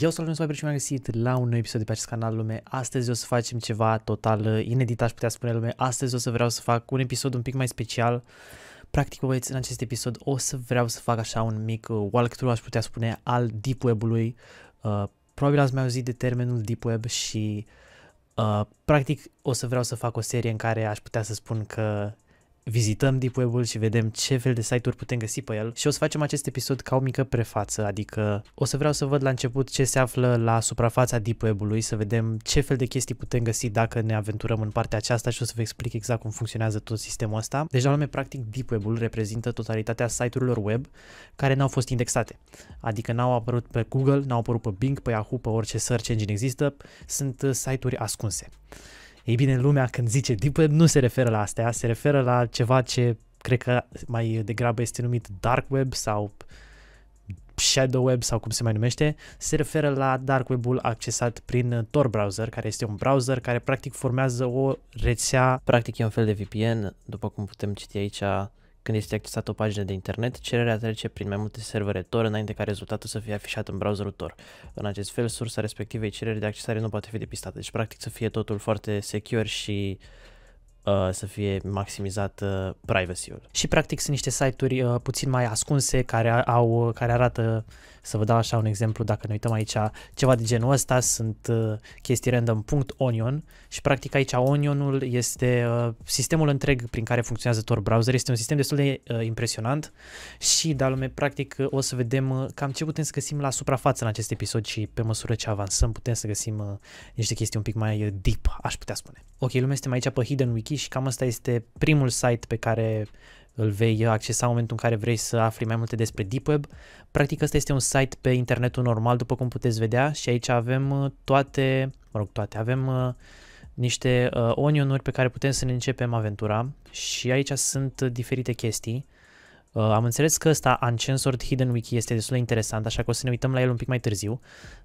Eu sunt Alunț și m am găsit la un nou episod de pe acest canal lume. Astăzi o să facem ceva total uh, inedit, aș putea spune lume. Astăzi o să vreau să fac un episod un pic mai special. Practic, băieți, în acest episod o să vreau să fac așa un mic uh, walkthrough, aș putea spune, al Deep Web-ului. Uh, probabil ați mai auzit de termenul Deep Web și uh, practic o să vreau să fac o serie în care aș putea să spun că vizităm Deep Web-ul și vedem ce fel de site-uri putem găsi pe el și o să facem acest episod ca o mică prefață, adică o să vreau să văd la început ce se află la suprafața Deep Web-ului, să vedem ce fel de chestii putem găsi dacă ne aventurăm în partea aceasta și o să vă explic exact cum funcționează tot sistemul ăsta. Deci la lume, practic, Deep Web-ul reprezintă totalitatea site-urilor web care n-au fost indexate, adică n-au apărut pe Google, n-au apărut pe Bing, pe Yahoo, pe orice search engine există, sunt uh, site-uri ascunse. Ei bine, lumea când zice Deep nu se referă la astea, se referă la ceva ce cred că mai degrabă este numit Dark Web sau Shadow Web sau cum se mai numește, se referă la Dark Web-ul accesat prin Tor Browser, care este un browser care practic formează o rețea. Practic e un fel de VPN, după cum putem citi aici, când este accesată o pagină de internet, cererea trece prin mai multe servere Tor înainte ca rezultatul să fie afișat în browserul Tor. În acest fel, sursa respectivei cereri de accesare nu poate fi depistată. Deci, practic, să fie totul foarte secure și uh, să fie maximizat uh, privacy-ul. Și practic sunt niște site-uri uh, puțin mai ascunse care au care arată să vă dau așa un exemplu, dacă ne uităm aici, ceva de genul ăsta sunt uh, chestii random.onion și practic aici onionul este uh, sistemul întreg prin care funcționează Tor Browser, este un sistem destul de uh, impresionant și, da lume, practic o să vedem cam ce putem să găsim la suprafață în acest episod și pe măsură ce avansăm putem să găsim niște chestii un pic mai deep, aș putea spune. Ok, lume, suntem aici pe Hidden Wiki și cam asta este primul site pe care îl vei accesa în momentul în care vrei să afli mai multe despre Deep Web. Practic ăsta este un site pe internetul normal, după cum puteți vedea, și aici avem uh, toate, mă rog, toate, avem uh, niște uh, onionuri pe care putem să ne începem aventura și aici sunt diferite chestii. Uh, am înțeles că ăsta, Uncensored Hidden Wiki, este destul de interesant, așa că o să ne uităm la el un pic mai târziu,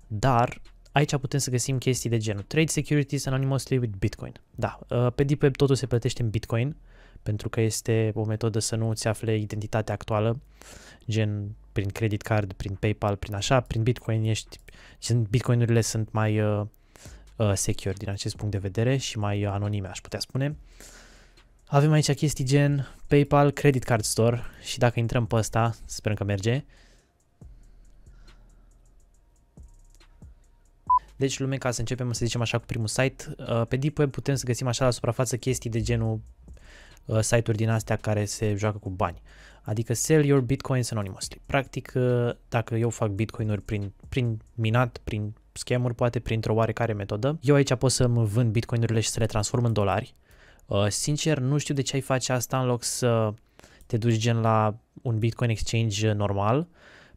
dar aici putem să găsim chestii de genul Trade Securities Anonymously with Bitcoin. Da, uh, pe Deep Web totul se plătește în Bitcoin, uh, pentru că este o metodă să nu îți afle identitatea actuală, gen prin credit card, prin PayPal, prin așa, prin Bitcoin ești, sunt, Bitcoinurile sunt mai uh, uh, secure din acest punct de vedere și mai anonime, aș putea spune. Avem aici chestii gen PayPal Credit Card Store și dacă intrăm pe ăsta, sperăm că merge. Deci lume, ca să începem să zicem așa cu primul site, uh, pe Deep Web putem să găsim așa la suprafață chestii de genul uh, site-uri din astea care se joacă cu bani. Adică sell your bitcoins anonymously. Practic, uh, dacă eu fac bitcoinuri prin, prin minat, prin schemuri, poate printr-o oarecare metodă, eu aici pot să-mi vând bitcoinurile și să le transform în dolari. Uh, sincer, nu știu de ce ai face asta în loc să te duci gen la un bitcoin exchange normal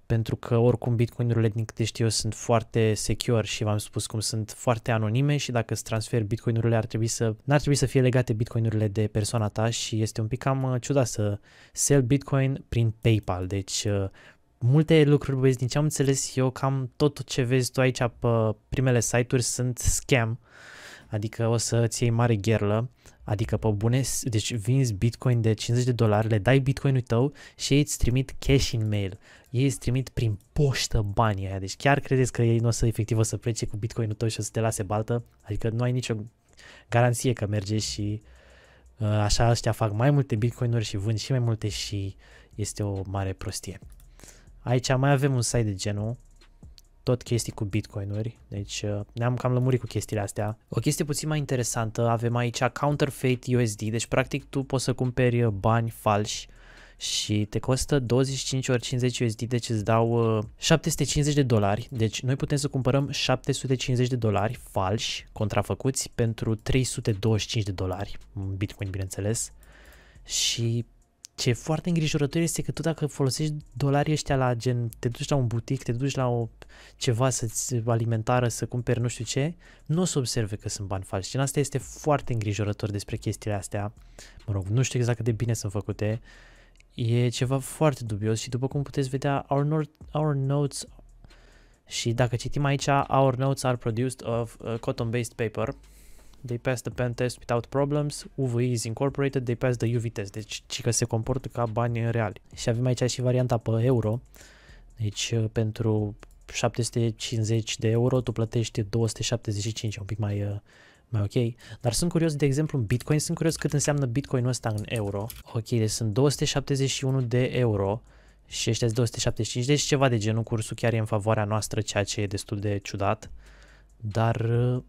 pentru că oricum bitcoinurile din câte știu eu sunt foarte secure și v-am spus cum sunt foarte anonime și dacă îți transfer bitcoinurile ar trebui să, n-ar trebui să fie legate bitcoinurile de persoana ta și este un pic cam uh, ciudat să sell bitcoin prin PayPal, deci uh, multe lucruri, vezi din ce am înțeles eu, cam tot ce vezi tu aici pe primele site-uri sunt scam, uh, adică o să ți iei mare gherlă, adică pe bune, deci vinzi bitcoin de 50 de dolari, le dai bitcoinul tău și ei îți trimit cash in mail, ei îți trimit prin poștă banii aia, deci chiar credeți că ei nu o să efectiv o să plece cu bitcoinul tău și o să te lase baltă, adică nu ai nicio garanție că merge și uh, așa ăștia fac mai multe bitcoinuri și vând și mai multe și este o mare prostie. Aici mai avem un site de genul tot chestii cu bitcoinuri, deci uh, ne-am cam lămurit cu chestiile astea. O chestie puțin mai interesantă, avem aici counterfeit USD, deci practic tu poți să cumperi uh, bani falși și te costă 25 ori 50 USD, deci îți dau 750 uh, de dolari, deci noi putem să cumpărăm 750 de dolari falși, contrafăcuți, pentru 325 de dolari, bitcoin bineînțeles, și ce e foarte îngrijorător este că tu dacă folosești dolarii ăștia la gen, te duci la un butic, te duci la o ceva să alimentară, să cumperi nu știu ce, nu o să observe că sunt bani falși. Și asta este foarte îngrijorător despre chestiile astea. Mă rog, nu știu exact cât de bine sunt făcute. E ceva foarte dubios și după cum puteți vedea, our, not- our notes și dacă citim aici, our notes are produced of uh, cotton-based paper, They pass the pen test without problems. UVE is incorporated. They pass the UV test. Deci, ci că se comportă ca bani în reali. Și avem aici și varianta pe euro. Deci, uh, pentru 750 de euro, tu plătești 275, un pic mai, uh, mai ok. Dar sunt curios, de exemplu, în Bitcoin, sunt curios cât înseamnă Bitcoinul ăsta în euro. Ok, deci sunt 271 de euro și ăștia 275, deci ceva de genul, cursul chiar e în favoarea noastră, ceea ce e destul de ciudat. Dar uh,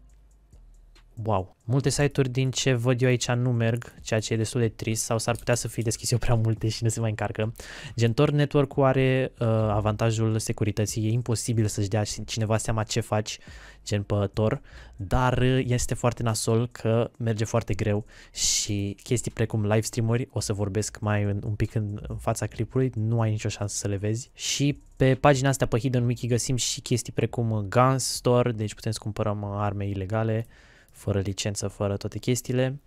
wow. Multe site-uri din ce văd eu aici nu merg, ceea ce e destul de trist sau s-ar putea să fie deschis eu prea multe și nu se mai încarcă. Gentor network are uh, avantajul securității, e imposibil să-și dea cineva seama ce faci, gen pe Tor, dar uh, este foarte nasol că merge foarte greu și chestii precum live stream-uri, o să vorbesc mai în, un pic în, în fața clipului, nu ai nicio șansă să le vezi și pe pagina asta pe Hidden Wiki găsim și chestii precum Gun Store, deci putem să cumpărăm uh, arme ilegale, fără licență, fără toate chestiile,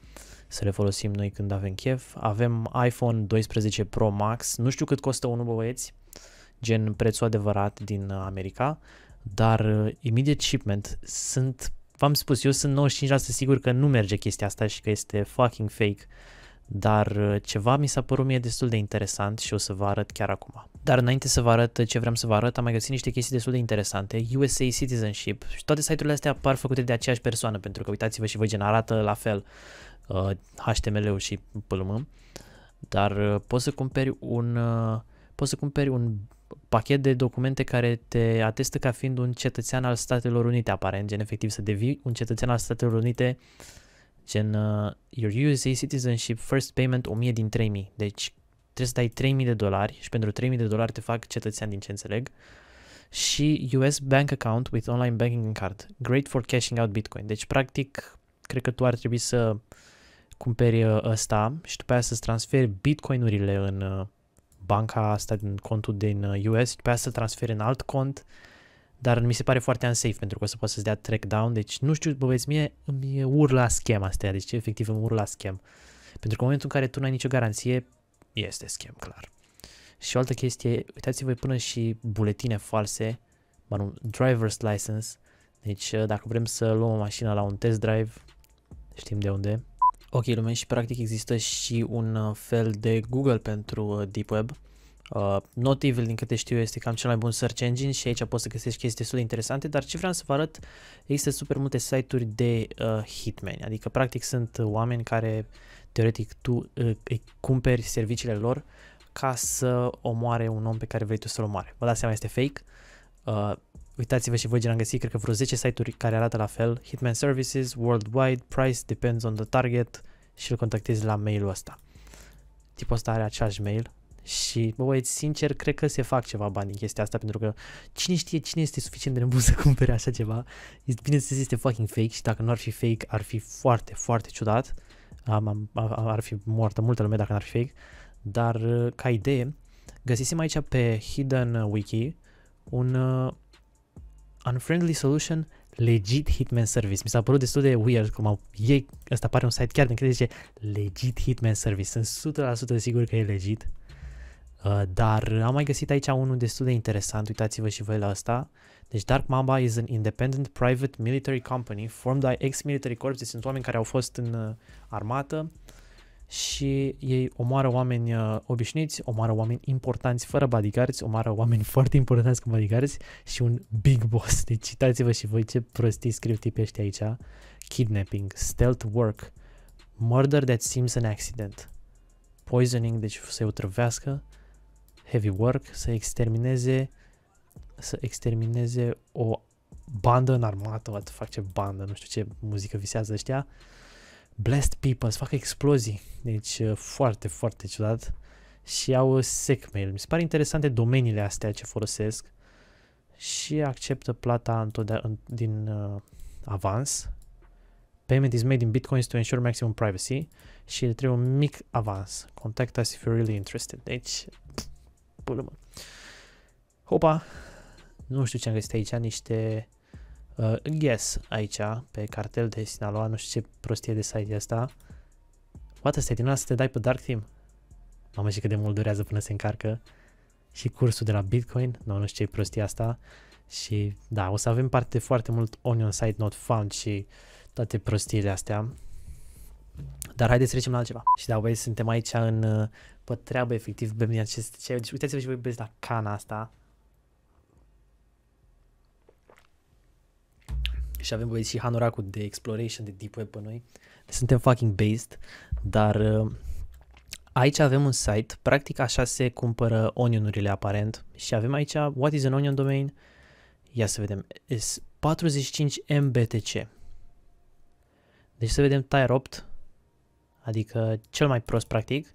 să le folosim noi când avem chef. Avem iPhone 12 Pro Max, nu știu cât costă unul băieți, gen prețul adevărat din uh, America, dar uh, immediate shipment sunt, v-am spus, eu sunt 95% sigur că nu merge chestia asta și că este fucking fake dar uh, ceva mi s-a părut mie destul de interesant și o să vă arăt chiar acum. Dar înainte să vă arăt uh, ce vreau să vă arăt, am mai găsit niște chestii destul de interesante, USA Citizenship și toate site-urile astea par făcute de aceeași persoană, pentru că uitați-vă și vă generată la fel uh, HTML-ul și plumă, dar uh, poți să cumperi un, uh, poți să cumperi un pachet de documente care te atestă ca fiind un cetățean al Statelor Unite, aparent, gen efectiv să devii un cetățean al Statelor Unite uh, Gen, uh, your USA citizenship first payment 1000 din 3000. Deci trebuie să dai 3000 de dolari și pentru 3000 de dolari te fac cetățean din ce înțeleg. Și US bank account with online banking and card. Great for cashing out Bitcoin. Deci, practic, cred că tu ar trebui să cumperi uh, ăsta și după aia să-ți transferi bitcoinurile în uh, banca asta, din contul din US uh, și după aia să transferi în alt cont dar mi se pare foarte unsafe pentru că o să poți să-ți dea track down, deci nu știu, bă vezi, mie îmi urla schema astea, deci efectiv îmi urla schem. Pentru că în momentul în care tu nu ai nicio garanție, este schem, clar. Și o altă chestie, uitați-vă până și buletine false, ba nu, driver's license, deci ă, dacă vrem să luăm o mașină la un test drive, știm de unde. Ok, lume, și practic există și un ă, fel de Google pentru ă, Deep Web, Uh, Not Evil, din câte știu, este cam cel mai bun search engine și aici poți să găsești chestii destul de interesante, dar ce vreau să vă arăt, există super multe site-uri de uh, hitmen, adică practic sunt oameni care teoretic tu uh, îi cumperi serviciile lor ca să omoare un om pe care vrei tu să-l omoare. Vă dați seama, este fake. Uh, uitați-vă și voi ce am găsit, cred că vreo 10 site-uri care arată la fel. Hitman Services, Worldwide, Price Depends on the Target și îl contactezi la mailul ăsta. Tipul ăsta are același mail, și, bă, sincer, cred că se fac ceva bani în chestia asta, pentru că cine știe cine este suficient de nebun să cumpere așa ceva. Este bine să este fucking fake și dacă nu ar fi fake, ar fi foarte, foarte ciudat. Am, am, ar fi moartă multă lume dacă n-ar fi fake. Dar, uh, ca idee, găsisem aici pe Hidden Wiki un uh, unfriendly solution legit Hitman Service. Mi s-a părut destul de weird cum au ei, ăsta pare un site chiar din care zice legit Hitman Service. Sunt 100% sigur că e legit. Uh, dar am mai găsit aici unul destul de interesant, uitați-vă și voi la asta. Deci Dark Mamba is an independent private military company formed by ex-military corps, deci sunt oameni care au fost în uh, armată și ei omoară oameni uh, obișnuiți, omoară oameni importanți fără bodyguards, omoară oameni foarte importanți cu bodyguards și un big boss. Deci citați-vă și voi ce prostii scriu tipii ăștia aici. Kidnapping, stealth work, murder that seems an accident, poisoning, deci să-i otrăvească, heavy work, să extermineze să extermineze o bandă în armată, what fac ce bandă, nu știu ce muzică visează ăștia. Blessed people, să facă explozii. Deci uh, foarte, foarte ciudat. Și au mail. Mi se pare interesante domeniile astea ce folosesc și acceptă plata întotdeauna din uh, avans. Payment is made in bitcoins to ensure maximum privacy și trebuie un mic avans. Contact us if you're really interested. Deci problemă. Hopa. Nu știu ce am găsit aici, niște uh, guess aici, pe cartel de Sinaloa, nu știu ce prostie de site e asta. What, asta e din să te dai pe Dark Team? Mamă, și cât de mult durează până se încarcă. Și cursul de la Bitcoin, nu, nu știu ce prostie asta. Și da, o să avem parte de foarte mult Onion Site Not Found și toate prostiile astea. Dar haideți să trecem la altceva. Și da, băi, suntem aici în uh, pe treabă, efectiv, bem din acest ceai. Deci uitați-vă și voi, băieți, la cana asta. Și avem, băieți, și hanoracul de exploration, de deep web pe noi. Deci suntem fucking based, dar uh, aici avem un site, practic așa se cumpără onionurile aparent. Și avem aici, what is an onion domain? Ia să vedem, is 45 MBTC. Deci să vedem tier 8, adică cel mai prost practic.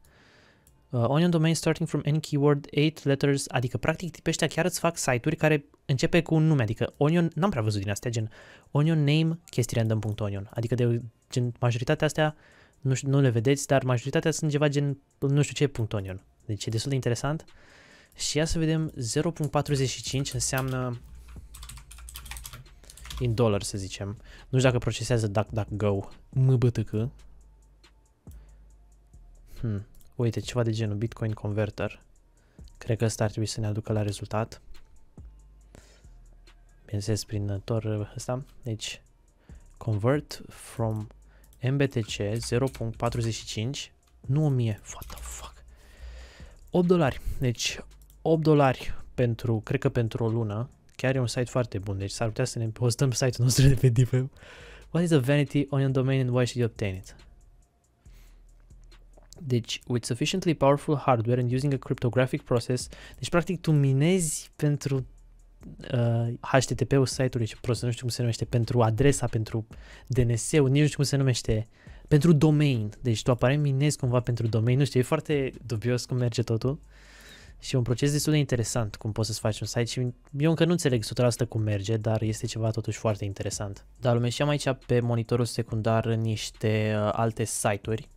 Uh, onion domain starting from any keyword, 8 letters, adică practic tipii ăștia chiar îți fac site-uri care începe cu un nume, adică onion, n-am prea văzut din astea, gen onion name, chestii random.onion, adică de gen majoritatea astea nu, știu, nu le vedeți, dar majoritatea sunt ceva gen nu știu ce punct .onion, deci e destul de interesant. Și ia să vedem 0.45 înseamnă în dollar să zicem. Nu știu dacă procesează DuckDuckGo, mbtk, Hmm. Uite, ceva de genul Bitcoin Converter. Cred că ăsta ar trebui să ne aducă la rezultat. Bineînțeles, prin Tor ăsta. Deci, convert from MBTC 0.45, nu 1000, what the fuck, 8 dolari, deci 8 dolari pentru, cred că pentru o lună, chiar e un site foarte bun, deci s-ar putea să ne postăm site-ul nostru de pe DeepWeb. What is a vanity on your domain and why should you obtain it? Deci, with sufficiently powerful hardware and using a cryptographic process, deci practic tu minezi pentru uh, HTTP-ul site-ului, ce nu știu cum se numește, pentru adresa, pentru DNS-ul, nici nu știu cum se numește, pentru domain. Deci tu aparent minezi cumva pentru domain, nu știu, e foarte dubios cum merge totul. Și e un proces destul de interesant cum poți să-ți faci un site și eu încă nu înțeleg 100% cum merge, dar este ceva totuși foarte interesant. Dar lumeșeam aici pe monitorul secundar niște uh, alte site-uri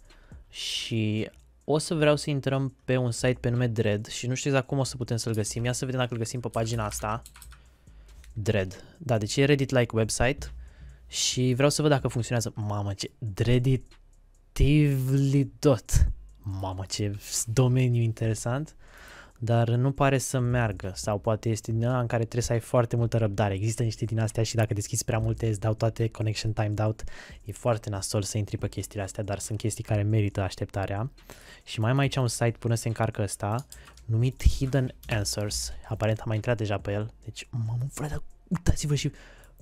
și o să vreau să intrăm pe un site pe nume Dread și nu știu exact cum o să putem să-l găsim. Ia să vedem dacă îl găsim pe pagina asta. Dread. Da, deci e Reddit-like website și vreau să văd dacă funcționează. Mamă ce... Dreaditively dot. Mamă ce domeniu interesant dar nu pare să meargă sau poate este din în care trebuie să ai foarte multă răbdare. Există niște din astea și dacă deschizi prea multe îți dau toate connection timed out. E foarte nasol să intri pe chestiile astea, dar sunt chestii care merită așteptarea. Și mai am aici un site până se încarcă ăsta, numit Hidden Answers. Aparent am mai intrat deja pe el. Deci, mamă, frate, uitați-vă și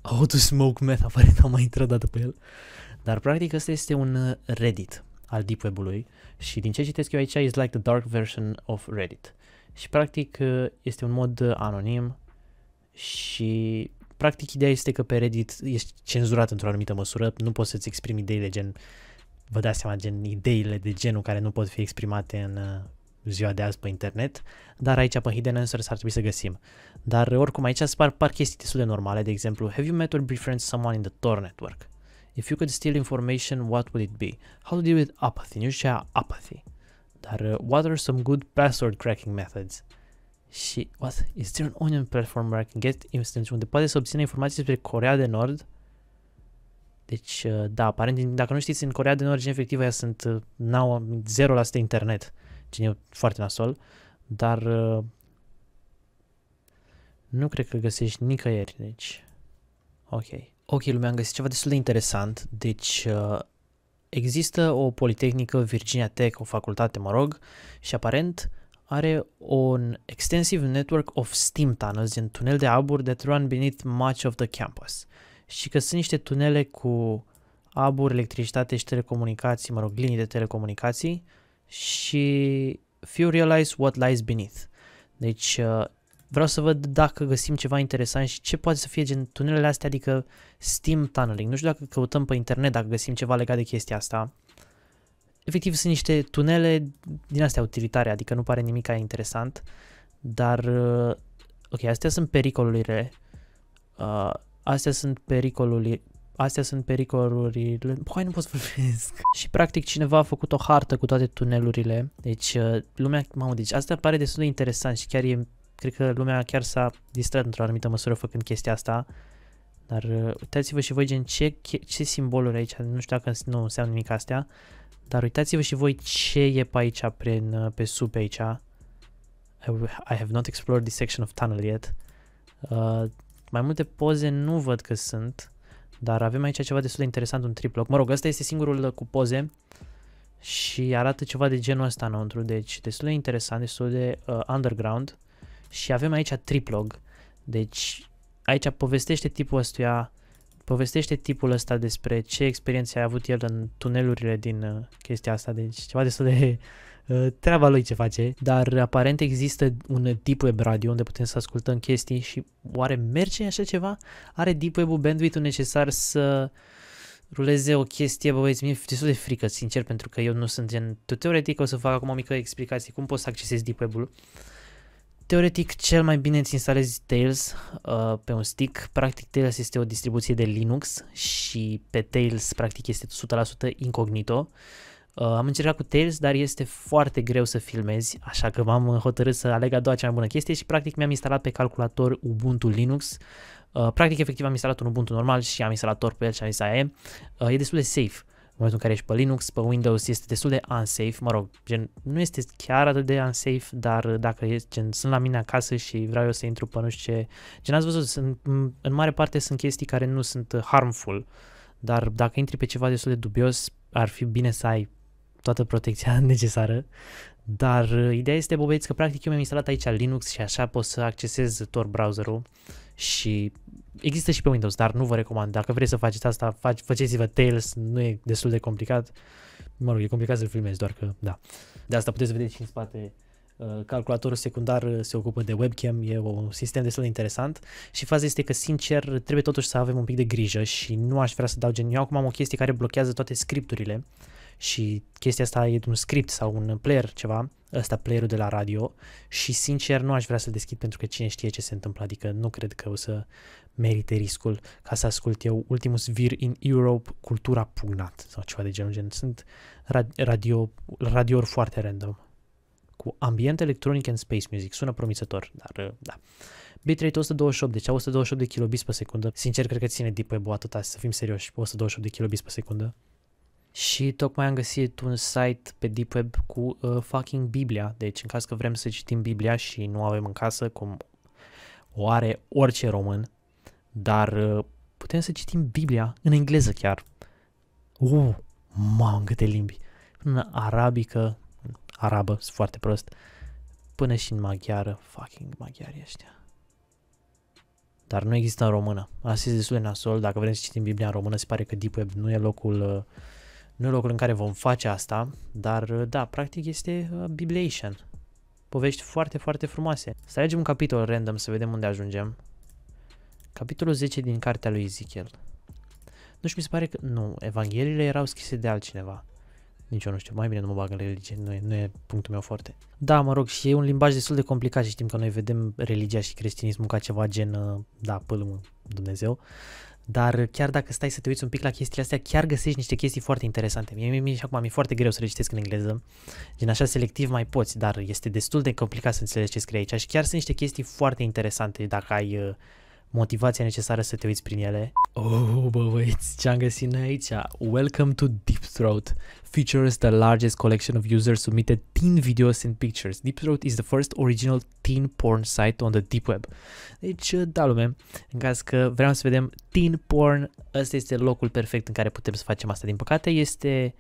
How to Smoke Meth, aparent am mai intrat dată pe el. Dar practic ăsta este un uh, Reddit al deep web-ului și din ce citesc eu aici is like the dark version of Reddit. Uh, și practic ă, este un mod anonim și practic ideea este că pe Reddit ești cenzurat într-o anumită măsură, nu poți să-ți exprimi ideile gen, vă dați seama, gen ideile de genul care nu pot fi exprimate în ă, ziua de azi pe internet, dar aici pe Hidden Answers ar trebui să găsim. Dar oricum aici apar par chestii destul de normale, de exemplu, have you met or befriended someone in the Tor network? If you could steal information, what would it be? How to deal with apathy? Nu știu apathy. Dar uh, what are some good password cracking methods? Și what? Is there an onion platform where I can get instant unde poate să obțină informații despre Corea de Nord? Deci, uh, da, aparent, dacă nu știți, în Corea de Nord, efectiv, aia sunt uh, now 0% internet, ce e foarte nasol, dar uh, nu cred că găsești nicăieri, deci, ok. Ok, lumea, am găsit ceva destul de interesant, deci uh, Există o politehnică Virginia Tech, o facultate, mă rog, și aparent are un extensive network of steam tunnels din tunel de abur that run beneath much of the campus. Și că sunt niște tunele cu abur, electricitate și telecomunicații, mă rog, linii de telecomunicații și few realize what lies beneath. Deci uh, vreau să văd dacă găsim ceva interesant și ce poate să fie gen tunelele astea, adică Steam Tunneling. Nu știu dacă căutăm pe internet, dacă găsim ceva legat de chestia asta. Efectiv sunt niște tunele din astea utilitare, adică nu pare nimic aia interesant, dar uh, ok, astea sunt pericolurile. Uh, astea sunt pericolurile, astea sunt pericolurile, hai nu pot să vorbesc. și practic cineva a făcut o hartă cu toate tunelurile, deci uh, lumea, mamă, deci asta pare destul de interesant și chiar e cred că lumea chiar s-a distrat într-o anumită măsură făcând chestia asta. Dar uh, uitați-vă și voi gen ce, ce simboluri aici, nu știu dacă nu înseamnă nimic astea, dar uitați-vă și voi ce e pe aici, prin, uh, pe sub aici. I, have not explored this section of tunnel yet. Uh, mai multe poze nu văd că sunt, dar avem aici ceva destul de interesant, un triploc. Mă rog, ăsta este singurul uh, cu poze și arată ceva de genul ăsta înăuntru, deci destul de interesant, destul de uh, underground. Și avem aici triplog. Deci aici povestește tipul ăstuia, povestește tipul ăsta despre ce experiențe a avut el în tunelurile din uh, chestia asta, deci ceva destul de uh, treaba lui ce face, dar aparent există un deep web radio unde putem să ascultăm chestii și oare merge așa ceva? Are deep web-ul bandwidth necesar să ruleze o chestie, bă băieți, mi-e destul de frică, sincer, pentru că eu nu sunt gen... Tu teoretic o să fac acum o mică explicație cum poți să accesezi deep web-ul. Uh, teoretic cel mai bine îți instalezi Tails uh, pe un stick. Practic Tails este o distribuție de Linux și pe Tails practic este 100% incognito. Uh, am încercat cu Tails, dar este foarte greu să filmezi, așa că m-am hotărât să aleg a doua cea mai bună chestie și practic mi-am instalat pe calculator Ubuntu Linux. Uh, practic efectiv am instalat un Ubuntu normal și am instalat Tor pe el și am zis e. Uh, e destul de safe. Uh, momentul în care ești pe Linux, pe Windows este destul de unsafe, mă rog, gen, nu este chiar atât de unsafe, dar dacă ești, gen, sunt la mine acasă și vreau eu să intru pe nu știu ce, gen, ați văzut, sunt, în mare parte sunt chestii care nu sunt uh, harmful, dar dacă intri pe ceva destul de dubios, ar fi bine să ai toată protecția necesară, dar uh, ideea este, bobeți, că practic eu mi-am instalat aici Linux și așa pot să accesez Tor browserul și există și pe Windows, dar nu vă recomand. Dacă vreți să faceți asta, fac, faceți-vă Tails, nu e destul de complicat. Mă rog, e complicat să-l filmezi, doar că, da. De asta puteți vedea și în spate uh, calculatorul secundar uh, se ocupă de webcam, e un sistem destul de interesant și faza este că, sincer, trebuie totuși să avem un pic de grijă și nu aș vrea să dau gen, eu acum am o chestie care blochează toate scripturile și chestia asta e un script sau un player ceva, ăsta playerul de la radio și sincer nu aș vrea să deschid pentru că cine știe ce se întâmplă, adică nu cred că o să merite riscul ca să ascult eu Ultimus Vir in Europe, Cultura Pugnat sau ceva de genul. Gen. Sunt radio, radio foarte random cu ambient electronic and space music. Sună promițător, dar uh, da. Bitrate 128, deci 128 de kilobits pe secundă. Sincer, cred că ține Deep Web-ul atâta, să fim serioși, 128 de kilobits pe secundă. Și tocmai am găsit un site pe Deep Web cu uh, fucking Biblia, deci în caz că vrem să citim Biblia și nu avem în casă, cum o are orice român, dar uh, putem să citim Biblia în engleză chiar. Uh, mamă, câte limbi! Până în arabică, în arabă, sunt foarte prost, până și în maghiară, fucking maghiari ăștia. Dar nu există în română. Asta este destul de nasol, dacă vrem să citim Biblia în română, se pare că Deep Web nu e locul, uh, nu e locul în care vom face asta, dar uh, da, practic este Bibliation. Povești foarte, foarte frumoase. Să alegem un capitol random să vedem unde ajungem. Capitolul 10 din cartea lui Ezechiel. Nu știu, mi se pare că... Nu, Evangheliile erau scrise de altcineva. Nici eu nu știu, mai bine nu mă bag în religie, nu e, nu e punctul meu foarte. Da, mă rog, și e un limbaj destul de complicat și știm că noi vedem religia și creștinismul ca ceva gen, uh, da, pâlmă, Dumnezeu. Dar chiar dacă stai să te uiți un pic la chestiile astea, chiar găsești niște chestii foarte interesante. Mie, mie și acum mi-e foarte greu să le citesc în engleză, Din așa selectiv mai poți, dar este destul de complicat să înțelegi ce scrie aici și chiar sunt niște chestii foarte interesante dacă ai uh, motivația necesară să te uiți prin ele. Oh, bă, băieți, ce-am găsit noi aici? Welcome to Deep Throat. Features the largest collection of users submitted teen videos and pictures. Deep Throat is the first original teen porn site on the deep web. Deci, uh, da, lume, în caz că vreau să vedem teen porn, ăsta este locul perfect în care putem să facem asta. Din păcate, este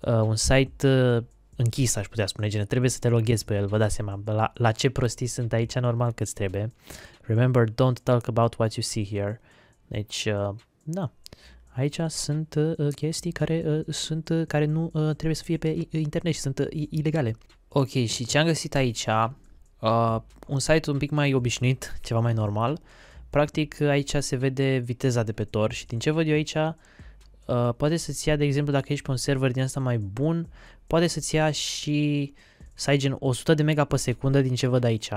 uh, un site uh, închis, aș putea spune, gen, trebuie să te loghezi pe el, vă dați seama la, la ce prostii sunt aici, normal că-ți trebuie. Remember, don't talk about what you see here. Deci, uh, da, aici sunt uh, uh chestii care, uh, sunt, uh, care nu uh, trebuie să fie pe internet și sunt uh, ilegale. Ok, și ce am găsit aici, uh, un site un pic mai obișnuit, ceva mai normal. Practic, aici se vede viteza de pe tor și din ce văd eu aici, Uh, poate să-ți ia, de exemplu, dacă ești pe un server din asta mai bun, poate să-ți ia și să ai gen 100 de mega pe secundă din ce văd aici.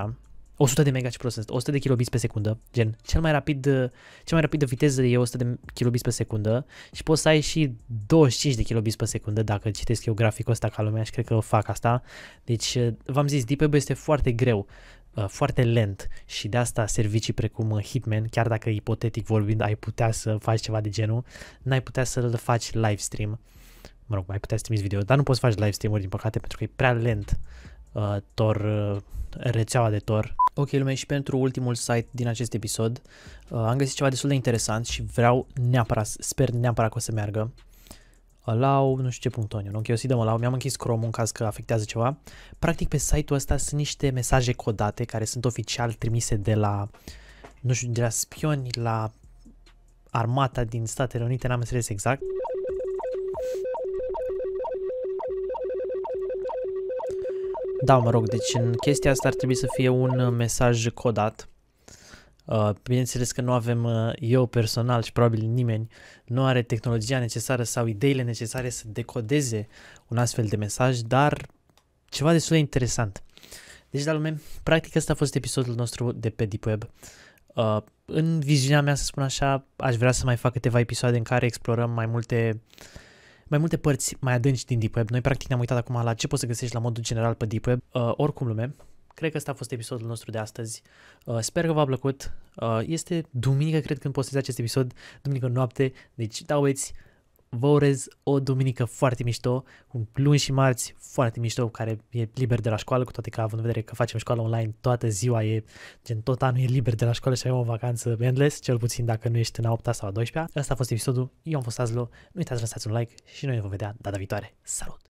100 de mega ce prost 100 de kilobits pe secundă, gen cel mai rapid, uh, cel mai rapidă viteză e 100 de kilobits pe secundă și poți să ai și 25 de kilobits pe secundă dacă citesc eu graficul ăsta ca lumea și cred că fac asta. Deci uh, v-am zis, web este foarte greu. Uh, foarte lent și de asta servicii precum uh, Hitman, chiar dacă ipotetic vorbind ai putea să faci ceva de genul, n-ai putea să-l faci live stream. Mă rog, mai putea să trimiți video, dar nu poți face live stream-uri din păcate pentru că e prea lent uh, Tor, uh, rețeaua de Tor. Ok, lume, și pentru ultimul site din acest episod uh, am găsit ceva destul de interesant și vreau neapărat, sper neapărat că o să meargă lau, nu știu ce o să-i dăm. lau, mi-am închis Chrome în caz că afectează ceva. Practic pe site-ul ăsta sunt niște mesaje codate care sunt oficial trimise de la, nu știu, de la spioni la armata din Statele Unite, n-am înțeles exact. Da, mă rog, deci în chestia asta ar trebui să fie un mesaj codat Uh, bineînțeles că nu avem uh, eu personal și probabil nimeni nu are tehnologia necesară sau ideile necesare să decodeze un astfel de mesaj, dar ceva destul de interesant. Deci, dar lume, practic ăsta a fost episodul nostru de pe Deep Web. Uh, în viziunea mea, să spun așa, aș vrea să mai fac câteva episoade în care explorăm mai multe mai multe părți mai adânci din Deep Web. Noi practic ne-am uitat acum la ce poți să găsești la modul general pe Deep Web. Uh, oricum lume, cred că ăsta a fost episodul nostru de astăzi. Uh, sper că v-a plăcut. Uh, este duminică, cred, când postez acest episod, duminică noapte, deci da, uiți, vă urez o duminică foarte mișto, un luni și marți foarte mișto, care e liber de la școală, cu toate că având în vedere că facem școală online toată ziua, e gen tot anul e liber de la școală și avem o vacanță endless, cel puțin dacă nu ești în a 8 sau a 12 Asta a fost episodul, eu am fost Azlo, nu uitați să lăsați un like și noi ne vom vedea data viitoare. Salut!